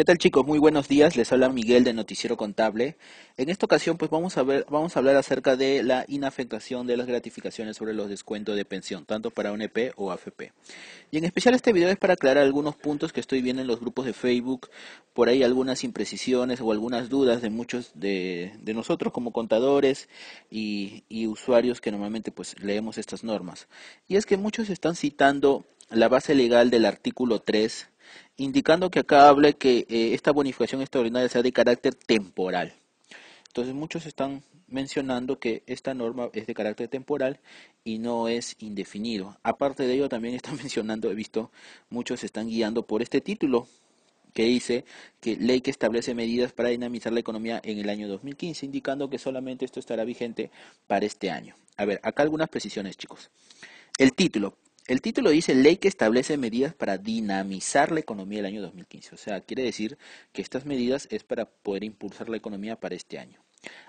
¿Qué tal chicos? Muy buenos días, les habla Miguel de Noticiero Contable. En esta ocasión pues vamos a ver, vamos a hablar acerca de la inafectación de las gratificaciones sobre los descuentos de pensión, tanto para UNP e o AFP. Y en especial este video es para aclarar algunos puntos que estoy viendo en los grupos de Facebook, por ahí algunas imprecisiones o algunas dudas de muchos de, nosotros como contadores y, usuarios que normalmente pues leemos estas normas. Y es que muchos están citando la base legal del artículo 3 indicando que acá hable que eh, esta bonificación extraordinaria sea de carácter temporal. Entonces muchos están mencionando que esta norma es de carácter temporal y no es indefinido. Aparte de ello también están mencionando, he visto, muchos están guiando por este título que dice que ley que establece medidas para dinamizar la economía en el año 2015, indicando que solamente esto estará vigente para este año. A ver, acá algunas precisiones, chicos. El título, el título dice ley que establece medidas para dinamizar la economía del año 2015. O sea, quiere decir que estas medidas es para poder impulsar la economía para este año.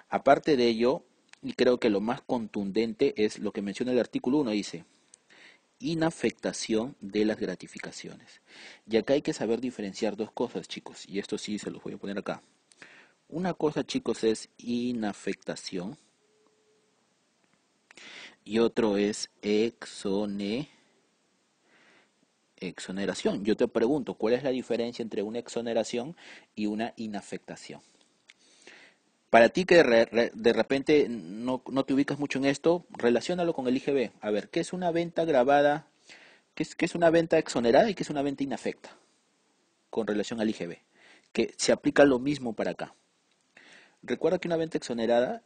Aparte de ello, y creo que lo más contundente es lo que menciona el artículo 1, dice inafectación de las gratificaciones. Y acá hay que saber diferenciar dos cosas, chicos, y esto sí se los voy a poner acá. Una cosa, chicos, es inafectación y otro es exoneración exoneración. Yo te pregunto, ¿cuál es la diferencia entre una exoneración y una inafectación? Para ti que de repente no, te ubicas mucho en esto, relacionalo con el IGB. A ver, ¿qué es una venta grabada? ¿Qué es, qué es una venta exonerada y qué es una venta inafecta? Con relación al IGB. Que se aplica lo mismo para acá. Recuerda que una venta exonerada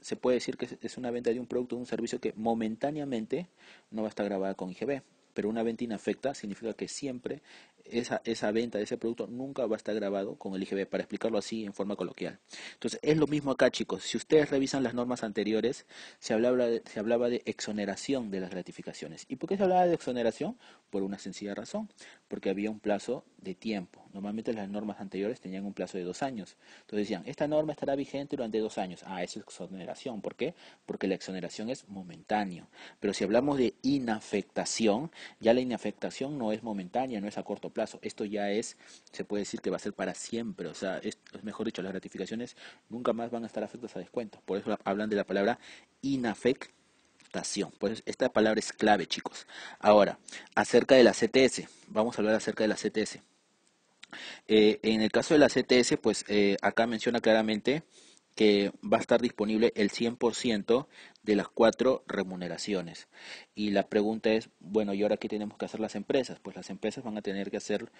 se puede decir que es una venta de un producto o un servicio que momentáneamente no va a estar grabada con IGB pero una ventina afecta significa que siempre esa, venta de ese producto nunca va a estar grabado con el IGB, para explicarlo así en forma coloquial. Entonces, es lo mismo acá, chicos. Si ustedes revisan las normas anteriores, se hablaba, se hablaba de exoneración de las gratificaciones. ¿Y por qué se hablaba de exoneración? Por una sencilla razón, porque había un plazo de tiempo. Normalmente las normas anteriores tenían un plazo de dos años. Entonces decían, esta norma estará vigente durante dos años. Ah, eso es exoneración. ¿Por qué? Porque la exoneración es momentánea. Pero si hablamos de inafectación, ya la inafectación no es momentánea, no es a corto plazo. Esto ya es, se puede decir que va a ser para siempre. O sea, es, mejor dicho, las gratificaciones nunca más van a estar afectadas a descuento. Por eso hablan de la palabra inafectación. Pues esta palabra es clave, chicos. Ahora, acerca de la CTS. Vamos a hablar acerca de la CTS. Eh, en el caso de la CTS, pues eh, acá menciona claramente que va a estar disponible el 100% de las cuatro remuneraciones. Y la pregunta es, bueno, ¿y ahora qué tenemos que hacer las empresas? Pues las empresas van a tener que hacer,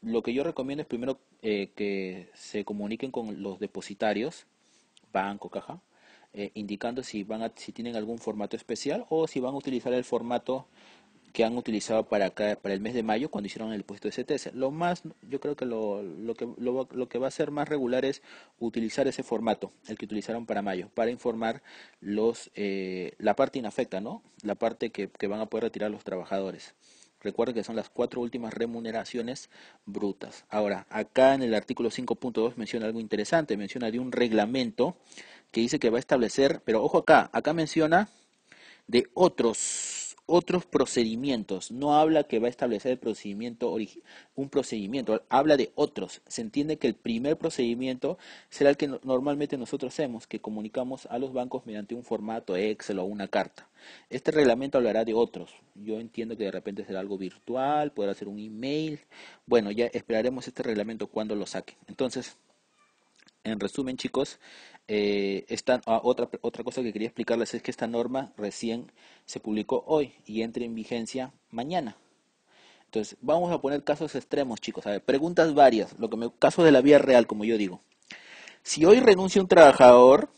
lo que yo recomiendo es primero eh, que se comuniquen con los depositarios, banco, caja, eh, indicando si, van si tienen algún formato especial o si van a utilizar el formato que han utilizado para, para el mes de mayo cuando hicieron el puesto de STS. Lo más, yo creo que lo, que lo, que va a ser más regular es utilizar ese formato, el que utilizaron para mayo, para informar los eh, la parte inafecta, ¿no? La parte que, que van a poder retirar los trabajadores. Recuerden que son las cuatro últimas remuneraciones brutas. Ahora, acá en el artículo 5.2 menciona algo interesante, menciona de un reglamento que dice que va a establecer, pero ojo acá, acá menciona de otros otros procedimientos. No habla que va a establecer el procedimiento un procedimiento, habla de otros. Se entiende que el primer procedimiento será el que normalmente nosotros hacemos, que comunicamos a los bancos mediante un formato Excel o una carta. Este reglamento hablará de otros. Yo entiendo que de repente será algo virtual, podrá ser un email. Bueno, ya esperaremos este reglamento cuando lo saquen. Entonces, en resumen, chicos, eh, ah, otra, otra cosa que quería explicarles es que esta norma recién se publicó hoy y entra en vigencia mañana. Entonces, vamos a poner casos extremos, chicos. A ver, preguntas varias, lo que me, caso de la vía real, como yo digo. Si hoy renuncia un trabajador,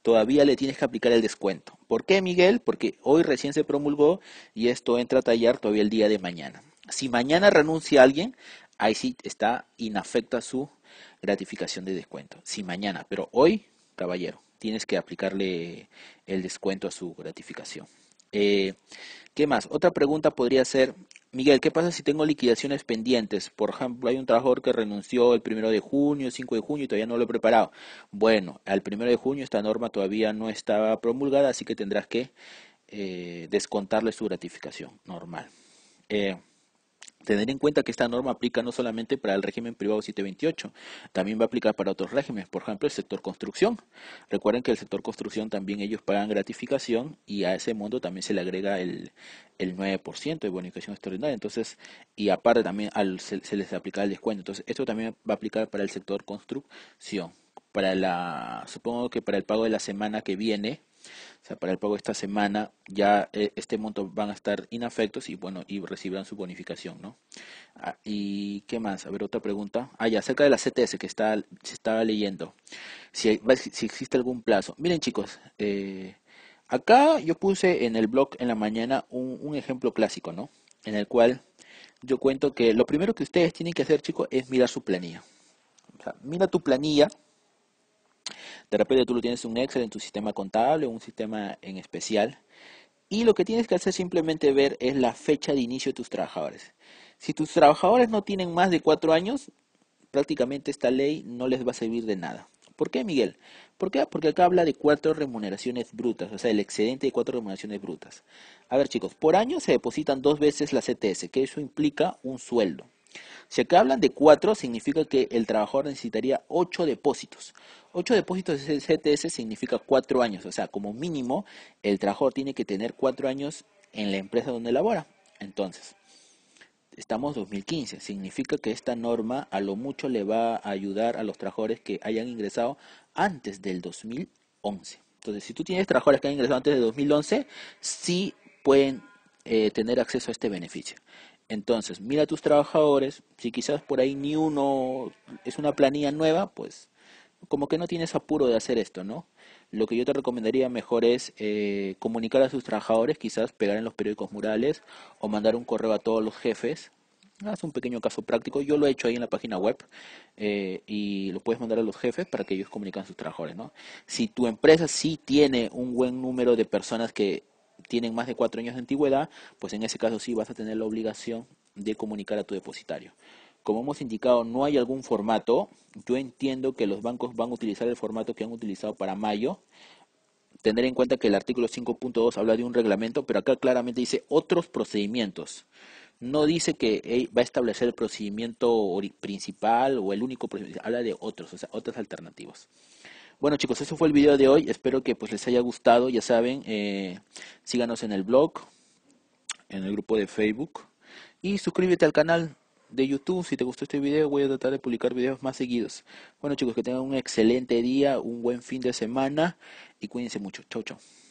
todavía le tienes que aplicar el descuento. ¿Por qué, Miguel? Porque hoy recién se promulgó y esto entra a tallar todavía el día de mañana. Si mañana renuncia alguien, ahí sí está inafecta su gratificación de descuento. Si mañana, pero hoy, caballero, tienes que aplicarle el descuento a su gratificación. Eh, ¿Qué más? Otra pregunta podría ser, Miguel, ¿qué pasa si tengo liquidaciones pendientes? Por ejemplo, hay un trabajador que renunció el primero de junio, el 5 de junio y todavía no lo he preparado. Bueno, al primero de junio esta norma todavía no estaba promulgada, así que tendrás que eh, descontarle su gratificación normal. Eh, Tener en cuenta que esta norma aplica no solamente para el régimen privado 728, también va a aplicar para otros regímenes, por ejemplo el sector construcción. Recuerden que el sector construcción también ellos pagan gratificación y a ese monto también se le agrega el, el 9% de bonificación extraordinaria. Entonces, y aparte también al, se, se, les aplica el descuento. Entonces, esto también va a aplicar para el sector construcción. Para la, supongo que para el pago de la semana que viene, o sea, para el pago de esta semana ya eh, este monto van a estar inafectos y bueno, y recibirán su bonificación, ¿no? Ah, ¿Y qué más? A ver, otra pregunta. Ah, ya, acerca de la CTS que se estaba leyendo. Si, si existe algún plazo. Miren chicos, eh, acá yo puse en el blog en la mañana un, ejemplo clásico, ¿no? En el cual yo cuento que lo primero que ustedes tienen que hacer, chicos, es mirar su planilla. mira tu planilla de repente tú lo tienes un Excel, en tu sistema contable, un sistema en especial. Y lo que tienes que hacer simplemente ver es la fecha de inicio de tus trabajadores. Si tus trabajadores no tienen más de cuatro años, prácticamente esta ley no les va a servir de nada. ¿Por qué, Miguel? ¿Por qué? Porque acá habla de cuatro remuneraciones brutas, o sea, el excedente de cuatro remuneraciones brutas. A ver, chicos, por año se depositan dos veces la CTS, que eso implica un sueldo. Si acá hablan de cuatro, significa que el trabajador necesitaría ocho depósitos. Ocho depósitos de CTS significa cuatro años, o sea, como mínimo el trabajador tiene que tener cuatro años en la empresa donde labora. Entonces, estamos 2015, significa que esta norma a lo mucho le va a ayudar a los trabajadores que hayan ingresado antes del 2011. Entonces, si tú tienes trabajadores que han ingresado antes del 2011, sí pueden eh, tener acceso a este beneficio. Entonces, mira a tus trabajadores, si quizás por ahí ni uno es una planilla nueva, pues como que no tienes apuro de hacer esto, ¿no? Lo que yo te recomendaría mejor es eh, comunicar a sus trabajadores, quizás pegar en los periódicos murales o mandar un correo a todos los jefes. Haz un pequeño caso práctico, yo lo he hecho ahí en la página web eh, y lo puedes mandar a los jefes para que ellos comuniquen a sus trabajadores, ¿no? Si tu empresa sí tiene un buen número de personas que tienen más de cuatro años de antigüedad, pues en ese caso sí vas a tener la obligación de comunicar a tu depositario. Como hemos indicado, no hay algún formato. Yo entiendo que los bancos van a utilizar el formato que han utilizado para mayo. Tener en cuenta que el artículo 5.2 habla de un reglamento, pero acá claramente dice otros procedimientos no dice que va a establecer el procedimiento principal o el único procedimiento, habla de otros, o sea, otras alternativas. Bueno chicos, eso fue el video de hoy. Espero que pues les haya gustado. Ya saben, eh, síganos en el blog, en el grupo de Facebook. Y suscríbete al canal de YouTube. Si te gustó este video, voy a tratar de publicar videos más seguidos. Bueno chicos, que tengan un excelente día, un buen fin de semana y cuídense mucho. Chau, chau.